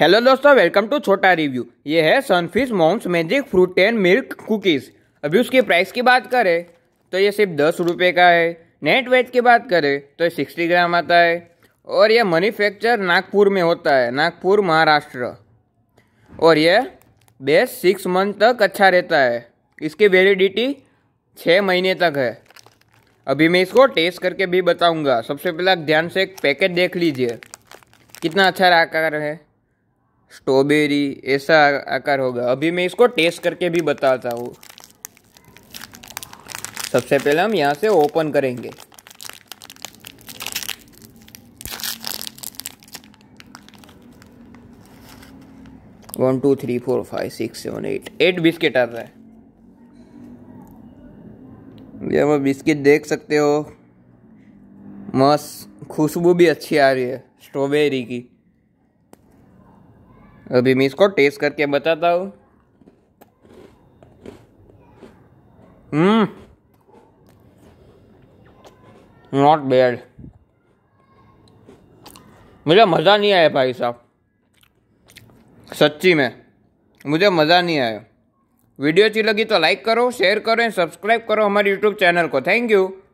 Hello दोस्तों welcome to छोटा review ये है Sunfeast mom's magic fruit and milk cookies अभी उसके प्राइस की बात करें तो ये सिर्फ दस रुपये का है नेट वेट की बात करें तो ये सिक्सटी ग्राम आता है और यह मैन्युफैक्चर नागपुर में होता है नागपुर महाराष्ट्र और यह बेस सिक्स मंथ तक अच्छा रहता है इसकी वेलिडिटी छः महीने तक है अभी मैं इसको टेस्ट करके भी बताऊंगा सबसे पहले ध्यान से एक पैकेट देख लीजिए कितना अच्छा आकार है स्ट्रॉबेरी ऐसा आकार होगा अभी मैं इसको टेस्ट करके भी बताता हूँ सबसे पहले हम यहाँ से ओपन करेंगे one two three four five six seven eight eight biscuit आता है भैया हम बिस्किट देख सकते हो मस्त खुशबू भी अच्छी आ रही है स्ट्रॉबेरी की अभी मैं इसको टेस्ट करके बताता हूँ नॉट हम्म। बैड मुझे मज़ा नहीं आया भाई साहब सच्ची में मुझे मज़ा नहीं आया वीडियो अच्छी लगी तो लाइक करो शेयर करो सब्सक्राइब करो हमारे यूट्यूब चैनल को थैंक यू